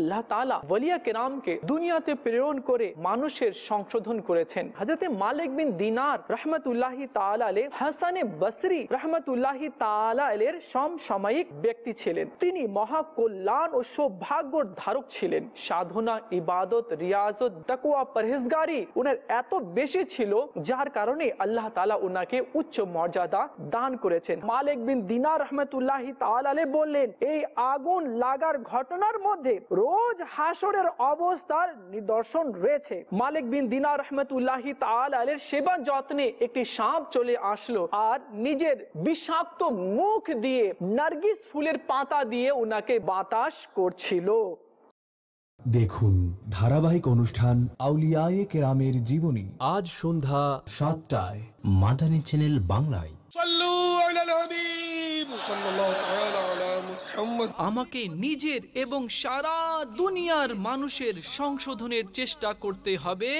আল্লাহ তালা কেরামকে দুনিয়াতে প্রেরণ করে মানুষের সংশোধন করেছেন মালিক বিন দিনার রহমতুল্লাহি হাসানে বসরি রহমতুল্লাহি সমসাময়িক ব্যক্তি ছিলেন তিনি ও সৌভাগ্যর ধারক ছিলেন সাধনা ইবাদত রিয়াজত তাকুয়া পরহেজগারি উনার এত বেশি ছিল যার কারণে আল্লাহ তালা উনাকে উচ্চ মর্যাদা দান করেছেন মালিক বিন দিনার রহমতুল্লাহি তালে বললেন এই আগুন লাগার ঘটনার মধ্যে রোজ হাসরের অবস্থার নিদর্শন রয়েছে মালিক বিন দিনা রহমতুল্লাহি আলের সেবা যত্নে একটি সাপ চলে আসলো আর নিজের বিষাক্ত মুখ দিয়ে নার্গিস ফুলের পাতা দিয়ে ওনাকে বাতাস করছিল দেখুন ধারাবাহিক অনুষ্ঠান আউলিয়ায়ে কেরামের জীবনী আজ সন্ধ্যা সাতটায় মাদানী চ্যানেল বাংলায় আমাকে নিজের এবং সারা দুনিয়ার মানুষের সংশোধনের চেষ্টা করতে হবে